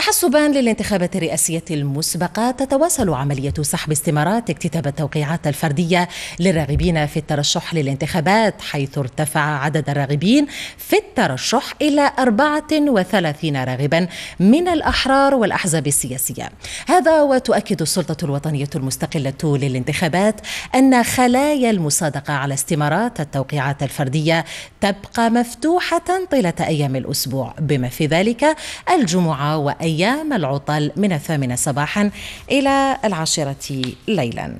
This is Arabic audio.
تحسبا للانتخابات الرئاسية المسبقة تتواصل عملية سحب استمارات اكتتاب التوقيعات الفردية للراغبين في الترشح للانتخابات حيث ارتفع عدد الراغبين في الترشح إلى 34 راغبا من الأحرار والأحزاب السياسية هذا وتؤكد السلطة الوطنية المستقلة للانتخابات أن خلايا المصادقة على استمارات التوقيعات الفردية تبقى مفتوحة طيلة أيام الأسبوع بما في ذلك الجمعة وأي أيام العطل من الثامنة صباحا إلى العاشرة ليلاً